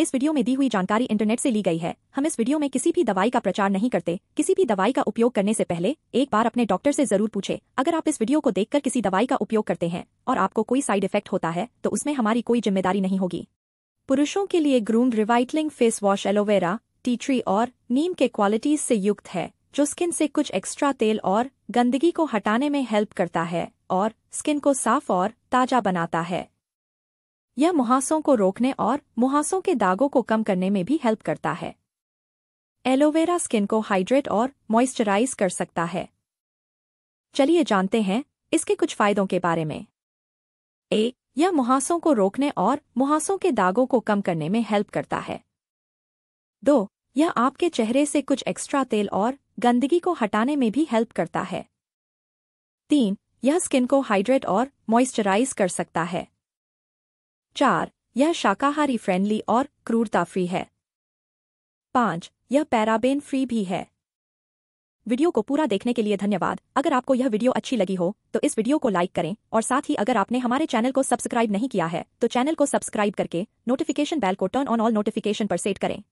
इस वीडियो में दी हुई जानकारी इंटरनेट से ली गई है हम इस वीडियो में किसी भी दवाई का प्रचार नहीं करते किसी भी दवाई का उपयोग करने से पहले एक बार अपने डॉक्टर से जरूर पूछे अगर आप इस वीडियो को देखकर किसी दवाई का उपयोग करते हैं और आपको कोई साइड इफेक्ट होता है तो उसमें हमारी कोई जिम्मेदारी नहीं होगी पुरुषों के लिए Groom revitalizing face wash aloe vera tea tree और नीम के क्वालिटीज से युक्त है जो स्किन से कुछ एक्स्ट्रा तेल और गंदगी को हटाने में हेल्प करता है और स्किन को साफ और ताजा बनाता है यह मुहासों को रोकने और मुहासों के दागों को कम करने में भी हेल्प करता है एलोवेरा स्किन को हाइड्रेट और मॉइस्चराइज कर सकता है चलिए जानते हैं इसके कुछ फायदों के बारे में ए यह मुहासों को रोकने और मुहासों के दागों को कम करने में हेल्प करता है दो यह आपके चेहरे से कुछ एक्स्ट्रा तेल और गंदगी को हटाने में भी हेल्प करता है तीन यह स्किन को हाइड्रेट और मॉइस्चराइज कर सकता है चार यह शाकाहारी फ्रेंडली और क्रूरता फ्री है पांच यह पैराबेन फ्री भी है वीडियो को पूरा देखने के लिए धन्यवाद अगर आपको यह वीडियो अच्छी लगी हो तो इस वीडियो को लाइक करें और साथ ही अगर आपने हमारे चैनल को सब्सक्राइब नहीं किया है तो चैनल को सब्सक्राइब करके नोटिफिकेशन बेल को टर्न ऑन ऑल नोटिफिकेशन पर सेट करें